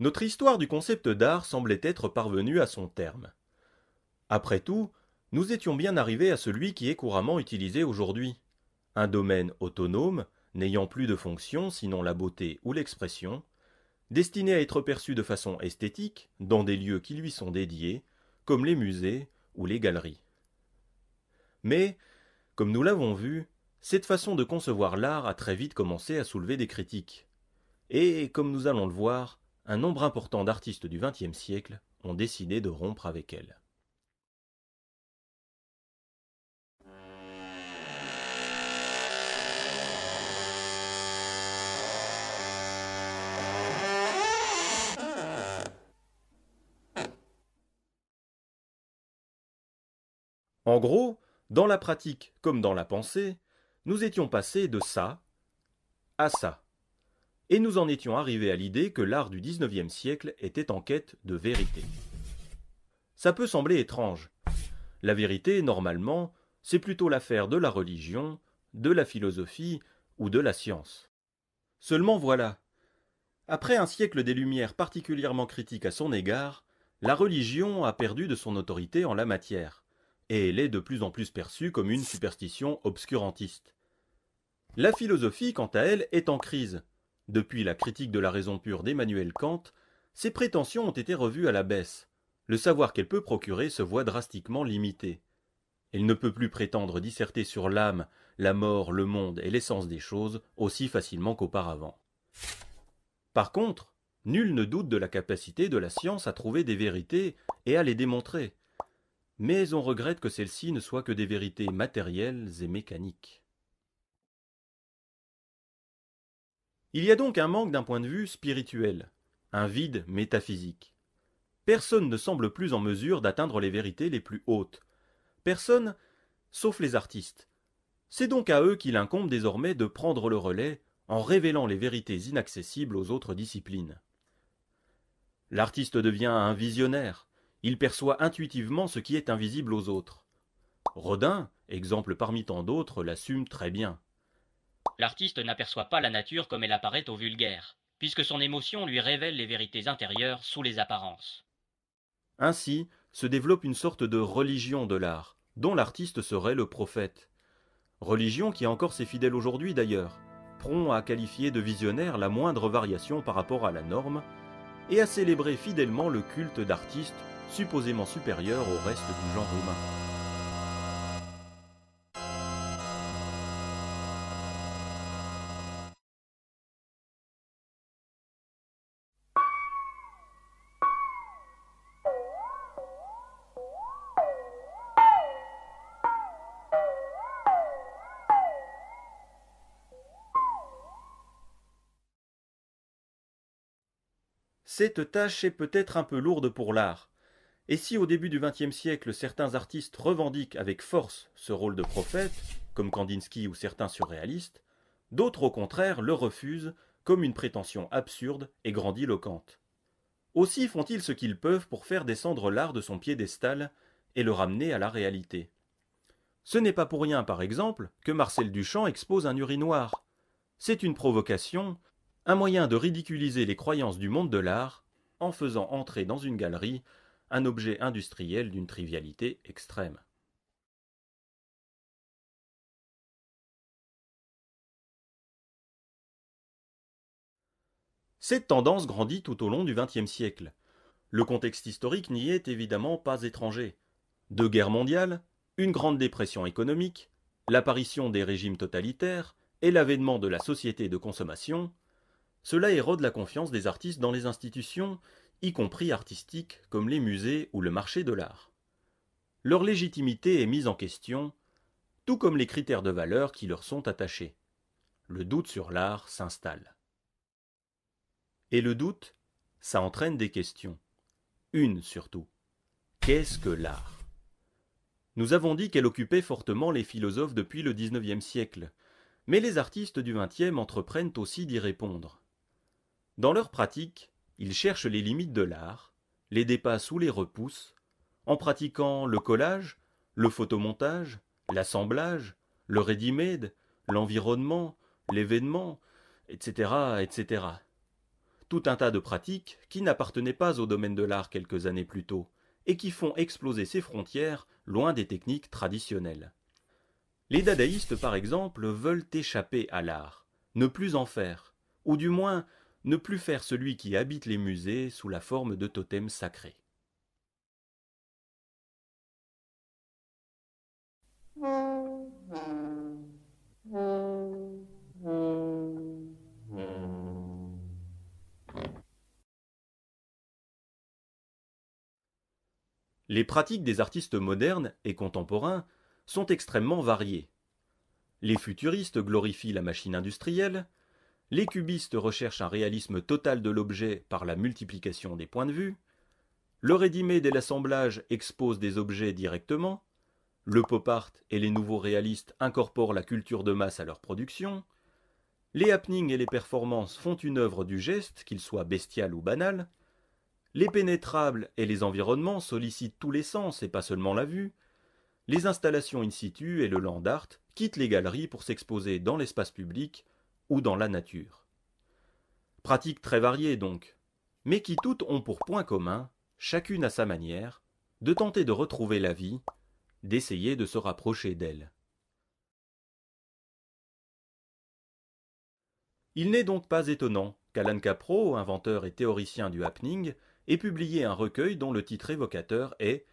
Notre histoire du concept d'art semblait être parvenue à son terme. Après tout, nous étions bien arrivés à celui qui est couramment utilisé aujourd'hui. Un domaine autonome, n'ayant plus de fonction sinon la beauté ou l'expression, destiné à être perçu de façon esthétique dans des lieux qui lui sont dédiés, comme les musées ou les galeries. Mais, comme nous l'avons vu, cette façon de concevoir l'art a très vite commencé à soulever des critiques. Et, comme nous allons le voir, un nombre important d'artistes du XXe siècle ont décidé de rompre avec elle. En gros, dans la pratique comme dans la pensée, nous étions passés de ça à ça, et nous en étions arrivés à l'idée que l'art du XIXe siècle était en quête de vérité. Ça peut sembler étrange. La vérité, normalement, c'est plutôt l'affaire de la religion, de la philosophie ou de la science. Seulement voilà. Après un siècle des Lumières particulièrement critiques à son égard, la religion a perdu de son autorité en la matière, et elle est de plus en plus perçue comme une superstition obscurantiste. La philosophie, quant à elle, est en crise. Depuis la critique de la raison pure d'Emmanuel Kant, ses prétentions ont été revues à la baisse. Le savoir qu'elle peut procurer se voit drastiquement limité. Elle ne peut plus prétendre disserter sur l'âme, la mort, le monde et l'essence des choses aussi facilement qu'auparavant. Par contre, nul ne doute de la capacité de la science à trouver des vérités et à les démontrer. Mais on regrette que celles-ci ne soient que des vérités matérielles et mécaniques. Il y a donc un manque d'un point de vue spirituel, un vide métaphysique. Personne ne semble plus en mesure d'atteindre les vérités les plus hautes. Personne, sauf les artistes. C'est donc à eux qu'il incombe désormais de prendre le relais en révélant les vérités inaccessibles aux autres disciplines. L'artiste devient un visionnaire, il perçoit intuitivement ce qui est invisible aux autres. Rodin, exemple parmi tant d'autres, l'assume très bien. L'artiste n'aperçoit pas la nature comme elle apparaît au vulgaire, puisque son émotion lui révèle les vérités intérieures sous les apparences. Ainsi se développe une sorte de religion de l'art, dont l'artiste serait le prophète. Religion qui a encore ses fidèles aujourd'hui d'ailleurs, prompt à qualifier de visionnaire la moindre variation par rapport à la norme, et à célébrer fidèlement le culte d'artistes supposément supérieurs au reste du genre humain. cette tâche est peut-être un peu lourde pour l'art. Et si au début du XXe siècle certains artistes revendiquent avec force ce rôle de prophète, comme Kandinsky ou certains surréalistes, d'autres au contraire le refusent comme une prétention absurde et grandiloquente. Aussi font-ils ce qu'ils peuvent pour faire descendre l'art de son piédestal et le ramener à la réalité. Ce n'est pas pour rien, par exemple, que Marcel Duchamp expose un urinoir. C'est une provocation un moyen de ridiculiser les croyances du monde de l'art en faisant entrer dans une galerie un objet industriel d'une trivialité extrême. Cette tendance grandit tout au long du XXe siècle. Le contexte historique n'y est évidemment pas étranger. Deux guerres mondiales, une grande dépression économique, l'apparition des régimes totalitaires et l'avènement de la société de consommation cela érode la confiance des artistes dans les institutions, y compris artistiques comme les musées ou le marché de l'art. Leur légitimité est mise en question, tout comme les critères de valeur qui leur sont attachés. Le doute sur l'art s'installe. Et le doute, ça entraîne des questions. Une surtout. Qu'est-ce que l'art Nous avons dit qu'elle occupait fortement les philosophes depuis le XIXe siècle, mais les artistes du XXe entreprennent aussi d'y répondre. Dans leur pratique, ils cherchent les limites de l'art, les dépassent ou les repoussent, en pratiquant le collage, le photomontage, l'assemblage, le ready-made, l'environnement, l'événement, etc., etc. Tout un tas de pratiques qui n'appartenaient pas au domaine de l'art quelques années plus tôt, et qui font exploser ses frontières loin des techniques traditionnelles. Les dadaïstes, par exemple, veulent échapper à l'art, ne plus en faire, ou du moins ne plus faire celui qui habite les musées sous la forme de totems sacrés. Les pratiques des artistes modernes et contemporains sont extrêmement variées. Les futuristes glorifient la machine industrielle, les cubistes recherchent un réalisme total de l'objet par la multiplication des points de vue, le rédimé dès l'assemblage expose des objets directement, le pop art et les nouveaux réalistes incorporent la culture de masse à leur production, les happenings et les performances font une œuvre du geste, qu'il soit bestial ou banal, les pénétrables et les environnements sollicitent tous les sens et pas seulement la vue, les installations in situ et le land art quittent les galeries pour s'exposer dans l'espace public ou dans la nature. Pratiques très variées donc, mais qui toutes ont pour point commun, chacune à sa manière, de tenter de retrouver la vie, d'essayer de se rapprocher d'elle. Il n'est donc pas étonnant qu'Alan Capro, inventeur et théoricien du happening, ait publié un recueil dont le titre évocateur est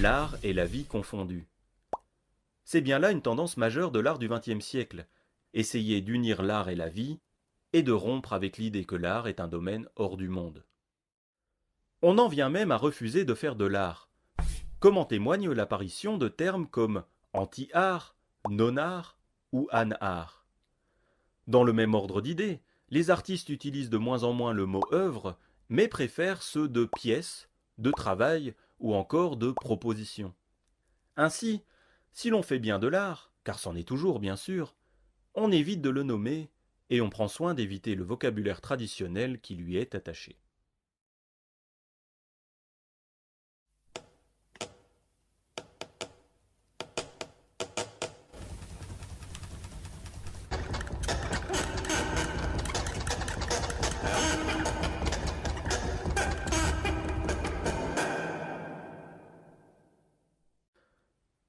L'art et la vie confondus. C'est bien là une tendance majeure de l'art du XXe siècle, essayer d'unir l'art et la vie, et de rompre avec l'idée que l'art est un domaine hors du monde. On en vient même à refuser de faire de l'art, comme en témoigne l'apparition de termes comme anti-art, non-art ou an-art. Dans le même ordre d'idées, les artistes utilisent de moins en moins le mot œuvre, mais préfèrent ceux de pièce, de travail ou encore de proposition. Ainsi, si l'on fait bien de l'art, car c'en est toujours bien sûr, on évite de le nommer et on prend soin d'éviter le vocabulaire traditionnel qui lui est attaché.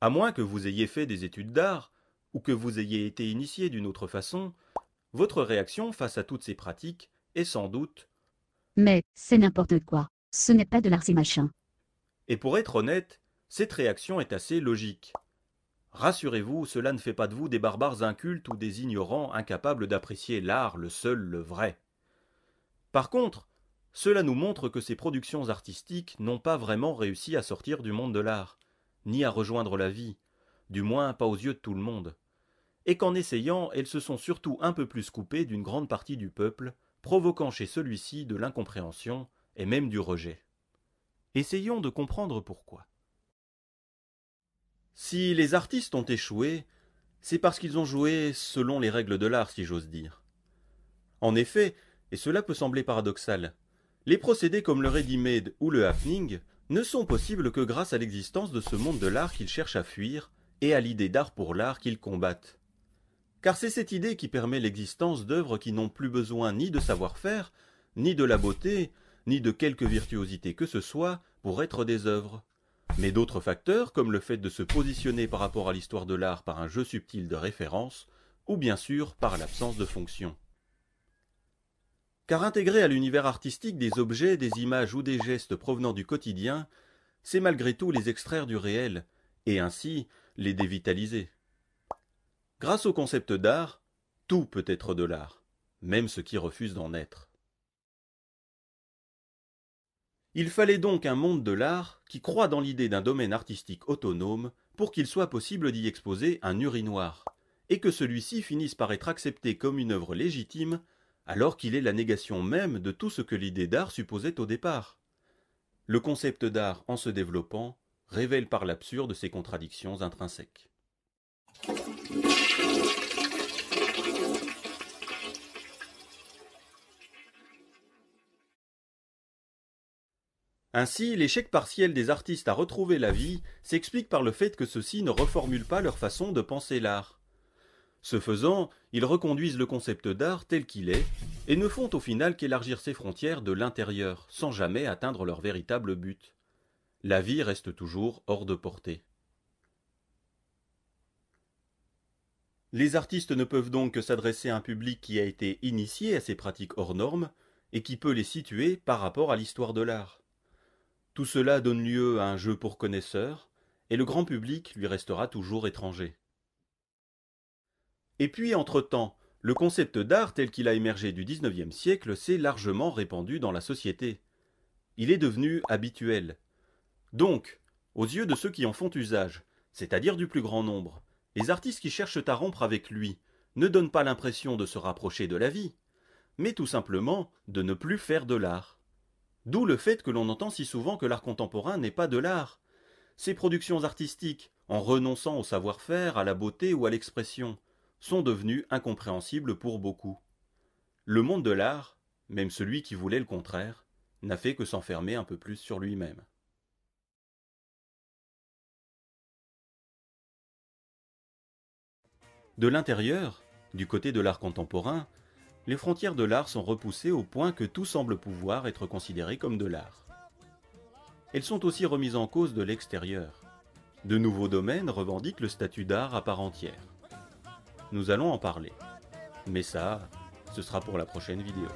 À moins que vous ayez fait des études d'art, ou que vous ayez été initié d'une autre façon, votre réaction face à toutes ces pratiques est sans doute Mais c'est n'importe quoi, ce n'est pas de l'art, machin. Et pour être honnête, cette réaction est assez logique. Rassurez-vous, cela ne fait pas de vous des barbares incultes ou des ignorants incapables d'apprécier l'art, le seul, le vrai. Par contre, cela nous montre que ces productions artistiques n'ont pas vraiment réussi à sortir du monde de l'art, ni à rejoindre la vie, du moins pas aux yeux de tout le monde et qu'en essayant, elles se sont surtout un peu plus coupées d'une grande partie du peuple, provoquant chez celui-ci de l'incompréhension et même du rejet. Essayons de comprendre pourquoi. Si les artistes ont échoué, c'est parce qu'ils ont joué selon les règles de l'art, si j'ose dire. En effet, et cela peut sembler paradoxal, les procédés comme le ready-made ou le happening ne sont possibles que grâce à l'existence de ce monde de l'art qu'ils cherchent à fuir et à l'idée d'art pour l'art qu'ils combattent car c'est cette idée qui permet l'existence d'œuvres qui n'ont plus besoin ni de savoir-faire, ni de la beauté, ni de quelque virtuosité que ce soit pour être des œuvres. Mais d'autres facteurs, comme le fait de se positionner par rapport à l'histoire de l'art par un jeu subtil de référence, ou bien sûr par l'absence de fonction. Car intégrer à l'univers artistique des objets, des images ou des gestes provenant du quotidien, c'est malgré tout les extraire du réel, et ainsi les dévitaliser. Grâce au concept d'art, tout peut être de l'art, même ce qui refuse d'en être. Il fallait donc un monde de l'art qui croit dans l'idée d'un domaine artistique autonome pour qu'il soit possible d'y exposer un urinoir, et que celui-ci finisse par être accepté comme une œuvre légitime alors qu'il est la négation même de tout ce que l'idée d'art supposait au départ. Le concept d'art, en se développant, révèle par l'absurde ses contradictions intrinsèques. Ainsi, l'échec partiel des artistes à retrouver la vie s'explique par le fait que ceux-ci ne reformulent pas leur façon de penser l'art. Ce faisant, ils reconduisent le concept d'art tel qu'il est, et ne font au final qu'élargir ses frontières de l'intérieur, sans jamais atteindre leur véritable but. La vie reste toujours hors de portée. Les artistes ne peuvent donc que s'adresser à un public qui a été initié à ces pratiques hors normes, et qui peut les situer par rapport à l'histoire de l'art. Tout cela donne lieu à un jeu pour connaisseurs, et le grand public lui restera toujours étranger. Et puis, entre-temps, le concept d'art tel qu'il a émergé du XIXe siècle s'est largement répandu dans la société. Il est devenu habituel. Donc, aux yeux de ceux qui en font usage, c'est-à-dire du plus grand nombre, les artistes qui cherchent à rompre avec lui ne donnent pas l'impression de se rapprocher de la vie, mais tout simplement de ne plus faire de l'art. D'où le fait que l'on entend si souvent que l'art contemporain n'est pas de l'art. Ces productions artistiques, en renonçant au savoir-faire, à la beauté ou à l'expression, sont devenues incompréhensibles pour beaucoup. Le monde de l'art, même celui qui voulait le contraire, n'a fait que s'enfermer un peu plus sur lui-même. De l'intérieur, du côté de l'art contemporain, les frontières de l'art sont repoussées au point que tout semble pouvoir être considéré comme de l'art. Elles sont aussi remises en cause de l'extérieur. De nouveaux domaines revendiquent le statut d'art à part entière. Nous allons en parler. Mais ça, ce sera pour la prochaine vidéo.